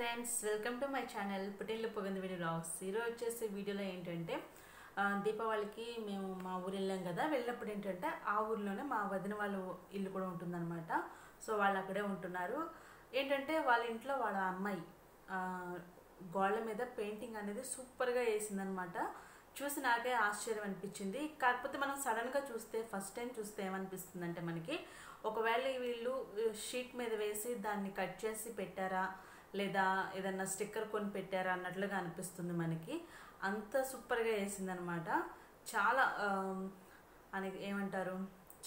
friends welcome to my channel పుట్టిల్లు పొగంది video blogs ఈరోజు వచ్చేసి వీడియోలో ఏంటంటే దీపావళికి మేము మా ఊరు వెళ్ళాం కదా వెళ్ళినప్పుడు ఏంటంటే ఆ ఊర్లోనే మా వదిన వాళ్ళు ఇల్లు కూడా ఉంటుందన్నమాట సో వాళ్ళు అక్కడే ఉంటున్నారు ఏంటంటే వాళ్ళ ఇంట్లో వాళ్ళ అమ్మాయి గోళ్ళ మీద పెయింటింగ్ అనేది సూపర్గా వేసిందనమాట చూసి నాకే ఆశ్చర్యం అనిపించింది కాకపోతే మనం సడన్గా చూస్తే ఫస్ట్ టైం చూస్తే ఏమనిపిస్తుందంటే మనకి ఒకవేళ వీళ్ళు షీట్ మీద వేసి దాన్ని కట్ చేసి పెట్టారా లేదా ఏదన్నా స్టిక్కర్ కొని పెట్టారా అన్నట్లుగా అనిపిస్తుంది మనకి అంత సూపర్గా వేసిందనమాట చాలా అని ఏమంటారు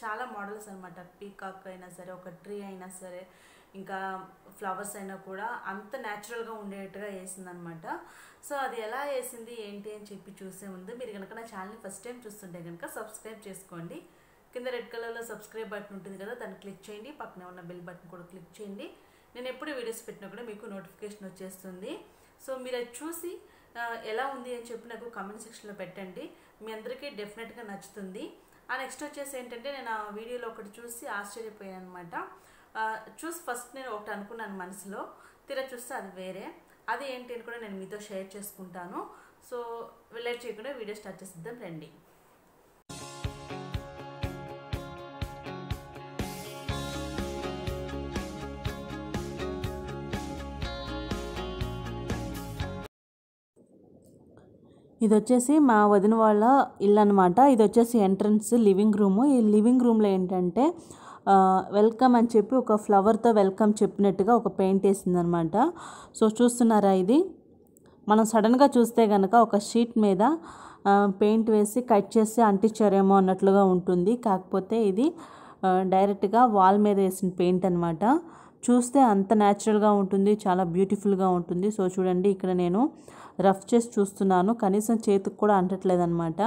చాలా మోడల్స్ అనమాట పీకాక్ అయినా సరే ఒక ట్రీ అయినా సరే ఇంకా ఫ్లవర్స్ అయినా కూడా అంత న్యాచురల్గా ఉండేట్టుగా వేసిందనమాట సో అది ఎలా వేసింది ఏంటి అని చెప్పి చూసే ముందు మీరు కనుక నా ఛానల్ని ఫస్ట్ టైం చూస్తుంటే కనుక సబ్స్క్రైబ్ చేసుకోండి కింద రెడ్ కలర్లో సబ్స్క్రైబ్ బటన్ ఉంటుంది కదా దాన్ని క్లిక్ చేయండి పక్కనే ఉన్న బెల్ బటన్ కూడా క్లిక్ చేయండి నేను ఎప్పుడు వీడియోస్ పెట్టినా కూడా మీకు నోటిఫికేషన్ వచ్చేస్తుంది సో మీరు అది చూసి ఎలా ఉంది అని చెప్పి నాకు కమెంట్ సెక్షన్లో పెట్టండి మీ అందరికీ డెఫినెట్గా నచ్చుతుంది ఆ నెక్స్ట్ వచ్చేసి ఏంటంటే నేను ఆ వీడియోలో ఒకటి చూసి ఆశ్చర్యపోయాను అనమాట చూసి ఫస్ట్ నేను ఒకటి అనుకున్నాను మనసులో తీరా చూస్తే అది వేరే అది ఏంటి అని కూడా నేను మీతో షేర్ చేసుకుంటాను సో వెళ్ళేట్ చేయకుండా వీడియో స్టార్ట్ చేసిద్దాం రండి ఇది వచ్చేసి మా వదిన వాళ్ళ ఇల్లు అనమాట ఇది వచ్చేసి ఎంట్రన్స్ లివింగ్ రూమ్ ఈ లివింగ్ రూమ్లో ఏంటంటే వెల్కమ్ అని చెప్పి ఒక ఫ్లవర్తో వెల్కమ్ చెప్పినట్టుగా ఒక పెయింట్ వేసిందనమాట సో చూస్తున్నారా ఇది మనం సడన్గా చూస్తే కనుక ఒక షీట్ మీద పెయింట్ వేసి కట్ చేసి అంటించారేమో అన్నట్లుగా ఉంటుంది కాకపోతే ఇది డైరెక్ట్గా వాల్ మీద వేసిన పెయింట్ అనమాట చూస్తే అంత న్యాచురల్గా ఉంటుంది చాలా బ్యూటిఫుల్గా ఉంటుంది సో చూడండి ఇక్కడ నేను రఫ్ చేసి చూస్తున్నాను కనీసం చేతికి కూడా అనమాట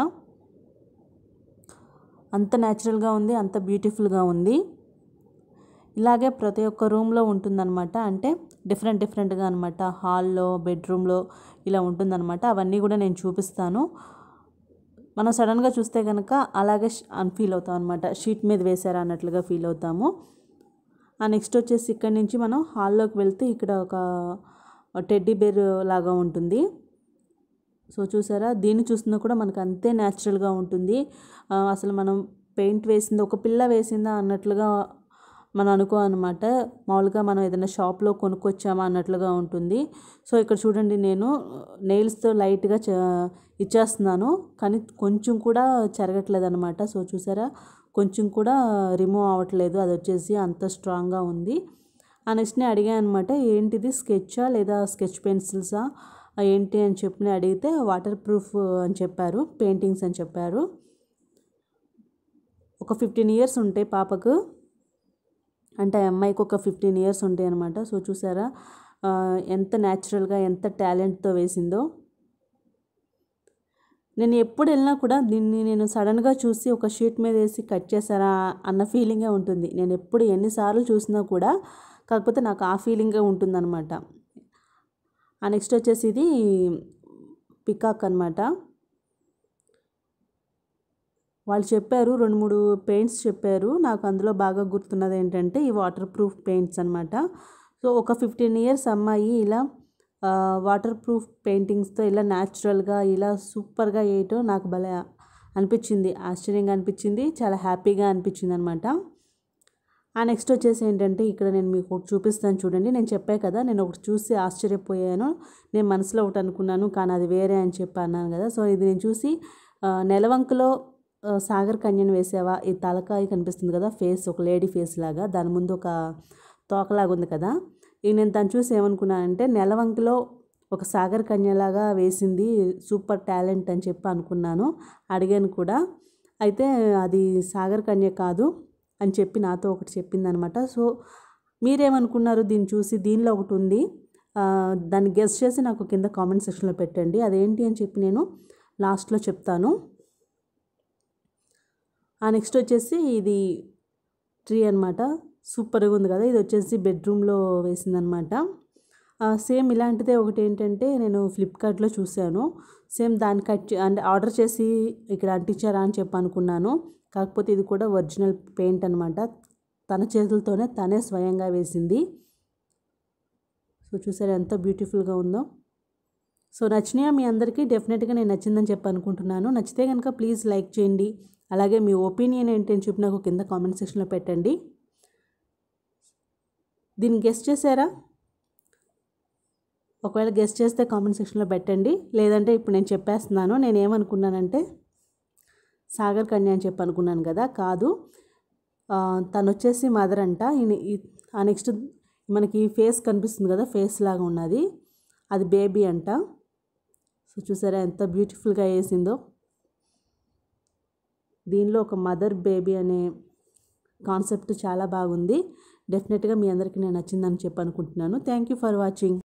అంత న్యాచురల్గా ఉంది అంత బ్యూటిఫుల్గా ఉంది ఇలాగే ప్రతి ఒక్క రూమ్లో ఉంటుందన్నమాట అంటే డిఫరెంట్ డిఫరెంట్గా అనమాట హాల్లో బెడ్రూమ్లో ఇలా ఉంటుందన్నమాట అవన్నీ కూడా నేను చూపిస్తాను మనం సడన్గా చూస్తే కనుక అలాగే ఫీల్ అవుతాం అనమాట షీట్ మీద వేశారా అన్నట్లుగా ఫీల్ అవుతాము ఆ నెక్స్ట్ వచ్చేసి ఇక్కడ నుంచి మనం హాల్లోకి వెళ్తే ఇక్కడ ఒక టెడ్డీ బేర్ లాగా ఉంటుంది సో చూసారా దీన్ని చూస్తున్నా కూడా మనకు అంతే న్యాచురల్గా ఉంటుంది అసలు మనం పెయింట్ వేసిందా ఒక పిల్ల వేసిందా అన్నట్లుగా మనం అనుకో అనమాట మామూలుగా మనం ఏదైనా షాప్లో కొనుక్కొచ్చామా అన్నట్లుగా ఉంటుంది సో ఇక్కడ చూడండి నేను నెయిల్స్తో లైట్గా ఇచ్చేస్తున్నాను కానీ కొంచెం కూడా చెరగట్లేదు అనమాట సో చూసారా కొంచెం కూడా రిమూవ్ అవ్వట్లేదు అది వచ్చేసి అంత స్ట్రాంగ్గా ఉంది ఆ నేను అడిగాను అనమాట ఏంటిది స్కెచ్చా లేదా స్కెచ్ పెన్సిల్సా ఏంటి అని చెప్పి నేను అడిగితే వాటర్ ప్రూఫ్ అని చెప్పారు పెయింటింగ్స్ అని చెప్పారు ఒక ఫిఫ్టీన్ ఇయర్స్ ఉంటాయి పాపకు అంటే ఆ అమ్మాయికి ఒక ఫిఫ్టీన్ ఇయర్స్ ఉంటాయి అనమాట సో చూసారా ఎంత న్యాచురల్గా ఎంత టాలెంట్తో వేసిందో నేను ఎప్పుడు వెళ్ళినా కూడా దీన్ని నేను సడన్గా చూసి ఒక షీట్ మీద వేసి కట్ చేశారా అన్న ఫీలింగే ఉంటుంది నేను ఎప్పుడు ఎన్నిసార్లు చూసినా కూడా కాకపోతే నాకు ఆ ఫీలింగే ఆ నెక్స్ట్ వచ్చేసి ఇది పికాక్ అనమాట వాళ్ళు చెప్పారు రెండు మూడు పెయింట్స్ చెప్పారు నాకు అందులో బాగా గుర్తున్నది ఏంటంటే ఈ వాటర్ ప్రూఫ్ పెయింట్స్ అనమాట సో ఒక ఫిఫ్టీన్ ఇయర్స్ అమ్మాయి ఇలా వాటర్ ప్రూఫ్ పెయింటింగ్స్తో ఇలా న్యాచురల్గా ఇలా సూపర్గా వేయటం నాకు భలే అనిపించింది ఆశ్చర్యంగా అనిపించింది చాలా హ్యాపీగా అనిపించింది అనమాట ఆ నెక్స్ట్ వచ్చేసి ఏంటంటే ఇక్కడ నేను మీకు ఒకటి చూపిస్తాను చూడండి నేను చెప్పాను కదా నేను ఒకటి చూసి ఆశ్చర్యపోయాను నేను మనసులో ఒకటి అనుకున్నాను కానీ అది వేరే అని చెప్పి అన్నాను కదా సో ఇది నేను చూసి నెలవంకలో సాగర్ కన్యను వేసావా ఈ తలకాయ కనిపిస్తుంది కదా ఫేస్ ఒక లేడీ ఫేస్ లాగా దాని ముందు ఒక తోకలాగా ఉంది కదా ఇక నేను దాన్ని చూసి ఏమనుకున్నానంటే నెలవంకిలో ఒక సాగర్ కన్యలాగా వేసింది సూపర్ టాలెంట్ అని చెప్పి అనుకున్నాను అడిగాను కూడా అయితే అది సాగర్ కన్య కాదు అని చెప్పి నాతో ఒకటి చెప్పింది అనమాట సో మీరేమనుకున్నారు దీన్ని చూసి దీనిలో ఒకటి ఉంది దాన్ని గెస్ట్ చేసి నాకు కింద కామెంట్ సెక్షన్లో పెట్టండి అదేంటి అని చెప్పి నేను లాస్ట్లో చెప్తాను ఆ నెక్స్ట్ వచ్చేసి ఇది ట్రీ అనమాట సూపర్గా ఉంది కదా ఇది వచ్చేసి బెడ్రూమ్లో వేసిందనమాట సేమ్ ఇలాంటిదే ఒకటి ఏంటంటే నేను ఫ్లిప్కార్ట్లో చూశాను సేమ్ దాన్ని కట్ అంటే ఆర్డర్ చేసి ఇక్కడ అంటించారా అని చెప్పి అనుకున్నాను కాకపోతే ఇది కూడా ఒరిజినల్ పెయింట్ అనమాట తన చేతులతోనే తనే స్వయంగా వేసింది సో చూసారు ఎంత బ్యూటిఫుల్గా ఉందో సో నచ్చినాయా మీ అందరికీ డెఫినెట్గా నేను నచ్చిందని చెప్పి అనుకుంటున్నాను నచ్చితే కనుక ప్లీజ్ లైక్ చేయండి అలాగే మీ ఒపీనియన్ ఏంటి అని చెప్పి నాకు కింద కామెంట్ సెక్షన్లో పెట్టండి దీన్ని గెస్ట్ చేశారా ఒకవేళ గెస్ట్ చేస్తే కామెంట్ సెక్షన్లో పెట్టండి లేదంటే ఇప్పుడు నేను చెప్పేస్తున్నాను నేను ఏమనుకున్నానంటే సాగర్ కన్య అని చెప్పి అనుకున్నాను కదా కాదు తను వచ్చేసి మదర్ అంట ఆ నెక్స్ట్ మనకి ఫేస్ కనిపిస్తుంది కదా ఫేస్ లాగా ఉన్నది అది బేబీ అంట సో చూసారా ఎంత బ్యూటిఫుల్గా వేసిందో దీనిలో ఒక మదర్ బేబీ అనే కాన్సెప్ట్ చాలా బాగుంది డెఫినెట్గా మీ అందరికీ నేను నచ్చిందని చెప్పి అనుకుంటున్నాను థ్యాంక్ యూ ఫర్ వాచింగ్